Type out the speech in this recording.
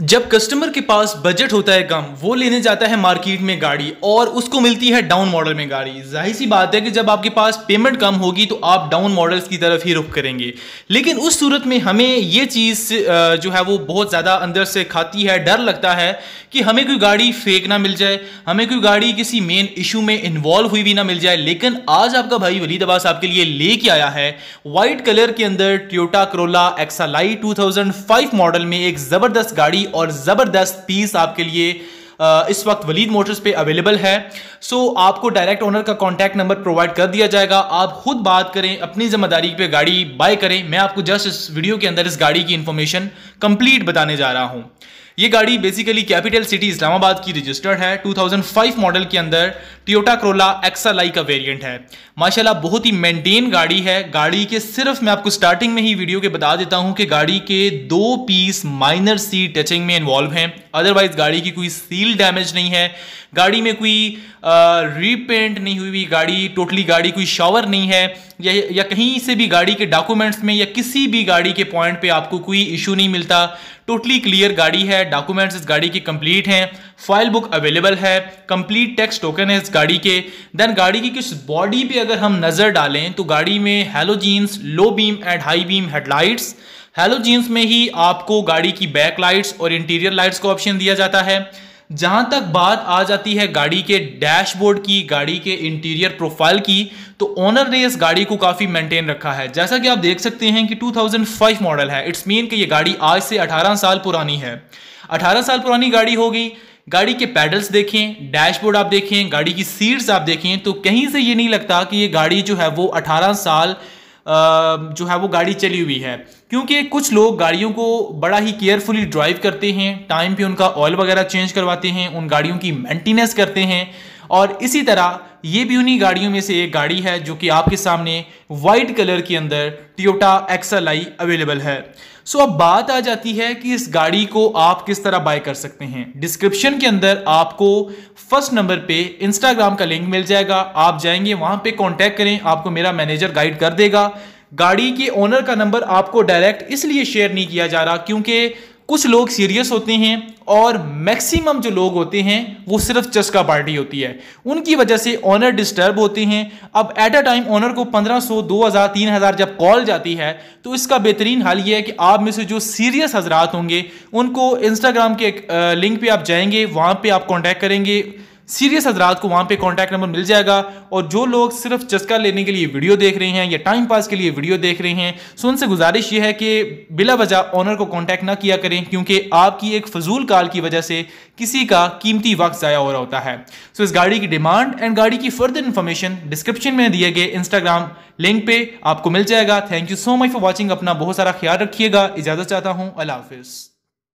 जब कस्टमर के पास बजट होता है कम वो लेने जाता है मार्केट में गाड़ी और उसको मिलती है डाउन मॉडल में गाड़ी जाहिर सी बात है कि जब आपके पास पेमेंट कम होगी तो आप डाउन मॉडल्स की तरफ ही रुख करेंगे लेकिन उस सूरत में हमें ये चीज़ जो है वो बहुत ज़्यादा अंदर से खाती है डर लगता है कि हमें कोई गाड़ी फेक ना मिल जाए हमें कोई गाड़ी किसी मेन इशू में इन्वॉल्व हुई भी ना मिल जाए लेकिन आज आपका भाई वलीद दबास आपके लिए लेके आया है वाइट कलर के अंदर Toyota Corolla XLI two model में एक ज़बरदस्त गाड़ी और ज़बरदस्त पीस आपके लिए इस वक्त वलीद मोटर्स पे अवेलेबल है सो आपको डायरेक्ट ओनर का कॉन्टैक्ट नंबर प्रोवाइड कर दिया जाएगा आप खुद बात करें अपनी जिम्मेदारी पे गाड़ी बाय करें मैं आपको जस्ट इस वीडियो के अंदर इस गाड़ी की इन्फॉर्मेशन कंप्लीट बताने जा रहा हूँ ये गाड़ी बेसिकली कैपिटल सिटी इस्लामाबाद की रजिस्टर्ड है 2005 मॉडल के अंदर टियोटा क्रोला एक्सालाई का वेरिएंट है माशाल्लाह बहुत ही मेंटेन गाड़ी है गाड़ी के सिर्फ मैं आपको स्टार्टिंग में ही वीडियो के बता देता हूं कि गाड़ी के दो पीस माइनर सी टचिंग में इन्वॉल्व हैं अदरवाइज गाड़ी की कोई सील डैमेज नहीं है गाड़ी में कोई रीपेंट नहीं हुई हुई गाड़ी टोटली गाड़ी कोई शॉवर नहीं है या, या कहीं से भी गाड़ी के डॉक्यूमेंट्स में या किसी भी गाड़ी के पॉइंट पे आपको कोई इशू नहीं मिलता टोटली क्लियर गाड़ी है डॉक्यूमेंट्स इस गाड़ी की कंप्लीट हैं फाइल बुक अवेलेबल है कंप्लीट टैक्स टोकन है इस गाड़ी के देन गाड़ी की किस बॉडी पे अगर हम नज़र डालें तो गाड़ी में halogens low beam and high beam headlights halogens में ही आपको गाड़ी की बैक लाइट्स और इंटीरियर लाइट्स का ऑप्शन दिया जाता है जहां तक बात आ जाती है गाड़ी के डैशबोर्ड की गाड़ी के इंटीरियर प्रोफाइल की तो ओनर ने इस गाड़ी को काफ़ी मेंटेन रखा है जैसा कि आप देख सकते हैं कि 2005 मॉडल है इट्स मीन कि ये गाड़ी आज से 18 साल पुरानी है 18 साल पुरानी गाड़ी होगी गाड़ी के पैडल्स देखें डैशबोर्ड आप देखें गाड़ी की सीट्स आप देखें तो कहीं से ये नहीं लगता कि ये गाड़ी जो है वो अठारह साल जो है वो गाड़ी चली हुई है क्योंकि कुछ लोग गाड़ियों को बड़ा ही केयरफुली ड्राइव करते हैं टाइम पे उनका ऑयल वगैरह चेंज करवाते हैं उन गाड़ियों की मेंटेनेंस करते हैं और इसी तरह ये भी उन्हीं गाड़ियों में से एक गाड़ी है जो कि आपके सामने वाइट कलर के अंदर टियोटा एक्सल आई अवेलेबल है सो अब बात आ जाती है कि इस गाड़ी को आप किस तरह बाय कर सकते हैं डिस्क्रिप्शन के अंदर आपको फर्स्ट नंबर पे इंस्टाग्राम का लिंक मिल जाएगा आप जाएंगे वहां पे कॉन्टेक्ट करें आपको मेरा मैनेजर गाइड कर देगा गाड़ी के ओनर का नंबर आपको डायरेक्ट इसलिए शेयर नहीं किया जा रहा क्योंकि कुछ लोग सीरियस होते हैं और मैक्सिमम जो लोग होते हैं वो सिर्फ चस्का पार्टी होती है उनकी वजह से ऑनर डिस्टर्ब होते हैं अब एट अ टाइम ऑनर को 1500, 2000, 3000 जब कॉल जाती है तो इसका बेहतरीन हाल ये है कि आप में से जो सीरियस हजरात होंगे उनको इंस्टाग्राम के लिंक पे आप जाएंगे वहाँ पे आप कॉन्टैक्ट करेंगे सीरियस हजरात को वहां पे कॉन्टैक्ट नंबर मिल जाएगा और जो लोग सिर्फ चस्का लेने के लिए वीडियो देख रहे हैं या टाइम पास के लिए वीडियो देख रहे हैं सो उनसे गुजारिश ये है कि बिला वजह ऑनर को कॉन्टैक्ट ना किया करें क्योंकि आपकी एक फजूल काल की वजह से किसी का कीमती वक्त ज़ाया हो रहा होता है सो इस गाड़ी की डिमांड एंड गाड़ी की फर्दर इन्फॉर्मेशन डिस्क्रिप्शन में दिए गए इंस्टाग्राम लिंक पे आपको मिल जाएगा thank you so much for watching अपना बहुत सारा ख्याल रखिएगा इजाज़त चाहता हूँ अल्लाह हाफिज़